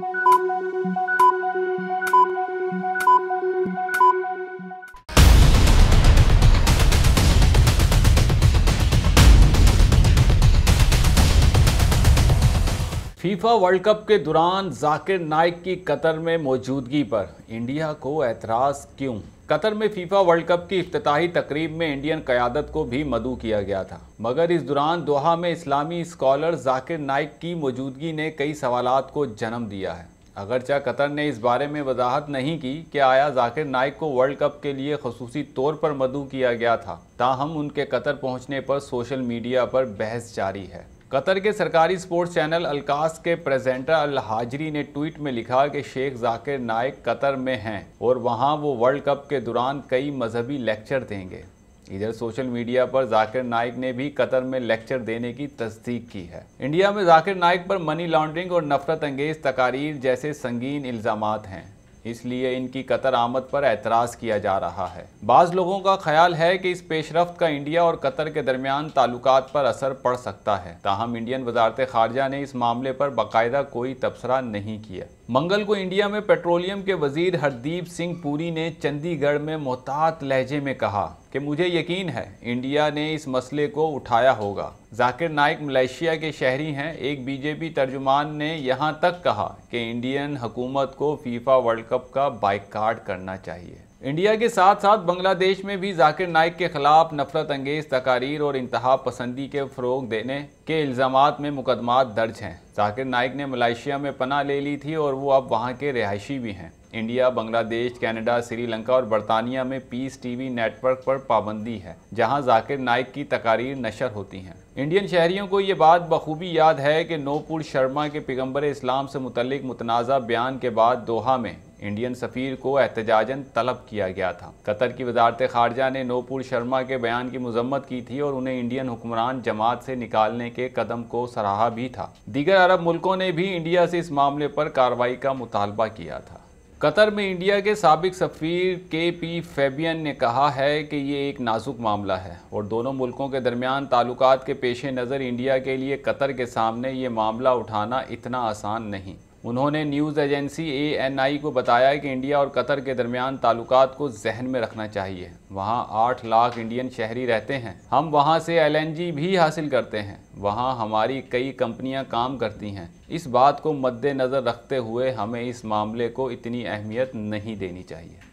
Thank you. FIFA world cup के दौरान जाकिर नाइक की कतर में मौजूदगी पर इंडिया को एतराज़ क्यों कतर में फीफा वर्ल्ड कप की अफ्ताही तकरीब में इंडियन क़्यादत को भी मदु किया गया था मगर इस दौरान दोहा में इस्लामी स्कॉलर जाकिर नाइक की मौजूदगी ने कई सवाल को जन्म दिया है अगरचा कतर ने इस बारे में वजाहत नहीं की कि आया जाकिर नाइक को वर्ल्ड कप के लिए खसूसी तौर पर मदु किया गया था ताहम उनके कतर पहुंचने पर सोशल मीडिया पर बहस जारी है कतर के सरकारी स्पोर्ट्स चैनल अलकास के प्रेजेंटर अल हाजरी ने ट्वीट में लिखा कि शेख जाकिर नायक कतर में हैं और वहां वो वर्ल्ड कप के दौरान कई मजहबी लेक्चर देंगे इधर सोशल मीडिया पर जाकिर नाइक ने भी कतर में लेक्चर देने की तस्दीक की है इंडिया में जाकिर नाइक पर मनी लॉन्ड्रिंग और नफरत अंगेज तकारीर जैसे संगीन इल्जाम हैं इसलिए इनकी कतर आमद पर एतराज़ किया जा रहा है बाज़ लोगों का ख्याल है कि इस पेशरफ का इंडिया और कतर के दरमियान ताल्लुक पर असर पड़ सकता है ताहम इंडियन वजारत खारजा ने इस मामले पर बाकायदा कोई तबसरा नहीं किया मंगल को इंडिया में पेट्रोलियम के वजीर हरदीप सिंह पुरी ने चंडीगढ़ में मोहतात लहजे में कहा कि मुझे यकीन है इंडिया ने इस मसले को उठाया होगा जाकिर नाइक मलेशिया के शहरी हैं एक बीजेपी तर्जुमान ने यहाँ तक कहा कि इंडियन हुकूमत को फीफा वर्ल्ड कप का बाइकाट करना चाहिए इंडिया के साथ साथ बांग्लादेश में भी जाकिर नाइक के खिलाफ नफरत अंगेज तकारीर और इंतहा पसंदी के फ़रोग देने के इल्ज़ाम में मुकदमा दर्ज हैं जाकिर नाइक ने मलेशिया में पना ले ली थी और वो अब वहाँ के रिहायशी भी हैं इंडिया बांग्लादेश कनाडा श्रीलंका और बरतानिया में पीस टीवी नेटवर्क पर पाबंदी है जहां जाकिर नाइक की तकारीर नशर होती हैं इंडियन शहरियों को ये बात बखूबी याद है कि नोपुर शर्मा के पैगम्बर इस्लाम से मुतलिक मुतनाज़ा बयान के बाद दोहा में इंडियन सफ़ीर को एहतजाजन तलब किया गया था कतर की वजारत खारजा ने नोपुर शर्मा के बयान की मजम्मत की थी और उन्हें इंडियन हुक्मरान जमात से निकालने के कदम को सराहा भी था दीगर अरब मुल्कों ने भी इंडिया से इस मामले पर कार्रवाई का मुतालबा किया था कतर में इंडिया के सबक सफ़ीर के पी फेबियन ने कहा है कि ये एक नाजुक मामला है और दोनों मुल्कों के दरमियान ताल्लुक के पेश नज़र इंडिया के लिए कतर के सामने ये मामला उठाना इतना आसान नहीं उन्होंने न्यूज़ एजेंसी ए को बताया कि इंडिया और कतर के दरमियान ताल्लुक को जहन में रखना चाहिए वहाँ आठ लाख इंडियन शहरी रहते हैं हम वहाँ से एल भी हासिल करते हैं वहाँ हमारी कई कंपनियाँ काम करती हैं इस बात को मद्देनज़र रखते हुए हमें इस मामले को इतनी अहमियत नहीं देनी चाहिए